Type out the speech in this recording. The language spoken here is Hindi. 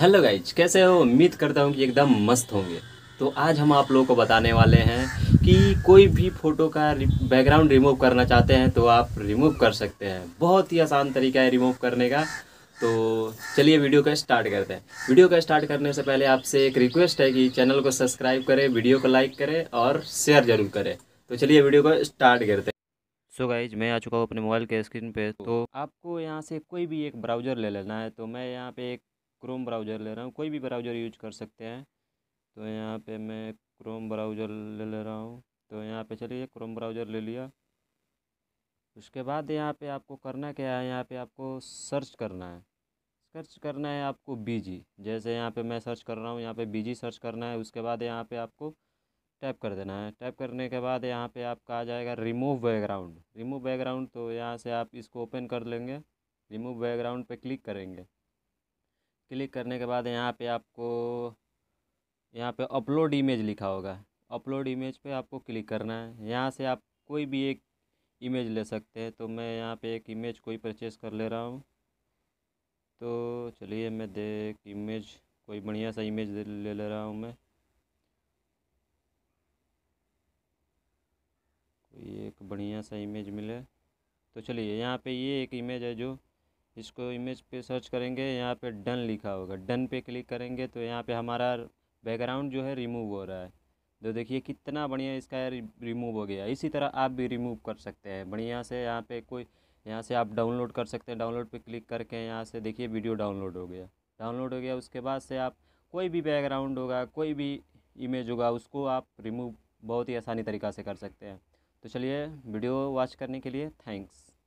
हेलो गाइज कैसे हो उम्मीद करता हूँ कि एकदम मस्त होंगे तो आज हम आप लोगों को बताने वाले हैं कि कोई भी फ़ोटो का बैकग्राउंड रिमूव करना चाहते हैं तो आप रिमूव कर सकते हैं बहुत ही आसान तरीका है रिमूव करने का तो चलिए वीडियो का स्टार्ट करते हैं वीडियो का स्टार्ट करने से पहले आपसे एक रिक्वेस्ट है कि चैनल को सब्सक्राइब करें वीडियो को लाइक करें और शेयर ज़रूर करें तो चलिए वीडियो को स्टार्ट करते हैं सो so गाइज मैं आ चुका हूँ अपने मोबाइल के स्क्रीन पे तो आपको यहाँ से कोई भी एक ब्राउज़र ले लेना है तो मैं यहाँ पे एक क्रोम ब्राउज़र ले रहा हूँ कोई भी ब्राउज़र यूज कर सकते हैं तो यहाँ पे मैं क्रोम ब्राउज़र ले ले रहा हूँ तो यहाँ पे चलिए क्रोम ब्राउज़र ले लिया उसके बाद यहाँ पे आपको करना क्या है यहाँ पे आपको सर्च करना है सर्च करना है आपको बीजी जैसे यहाँ पे मैं सर्च कर रहा हूँ यहाँ पे बीजी सर्च करना है उसके बाद यहाँ पे आपको टैप कर देना है टैप करने के बाद यहाँ पे आपका आ जाएगा रिमूव बैकग्राउंड रिमूव बैकग्राउंड तो यहाँ से आप इसको ओपन कर लेंगे रिमूव बैकग्राउंड पे क्लिक करेंगे क्लिक करने के बाद यहाँ पे आपको यहाँ पे अपलोड इमेज लिखा होगा अपलोड इमेज पे आपको क्लिक करना है यहाँ से आप कोई भी एक इमेज ले सकते हैं तो मैं यहाँ पे एक इमेज कोई परचेस कर ले रहा हूँ तो चलिए मैं देख इमेज कोई बढ़िया सा इमेज ले ले रहा हूँ मैं कोई एक बढ़िया सा इमेज मिले तो चलिए यहाँ पे ये एक इमेज है जो इसको इमेज पे सर्च करेंगे यहाँ पे डन लिखा होगा डन पे क्लिक करेंगे तो यहाँ पे हमारा बैकग्राउंड जो है रिमूव हो रहा है तो देखिए कितना बढ़िया इसका रिमूव हो गया इसी तरह आप भी रिमूव कर सकते हैं बढ़िया से यहाँ पे कोई यहाँ से आप डाउनलोड कर सकते हैं डाउनलोड पे क्लिक करके यहाँ से देखिए वीडियो डाउनलोड हो गया डाउनलोड हो गया उसके बाद से आप कोई भी बैकग्राउंड होगा कोई भी इमेज होगा उसको आप रिमूव बहुत ही आसानी तरीका से कर सकते हैं तो चलिए वीडियो वॉच करने के लिए थैंक्स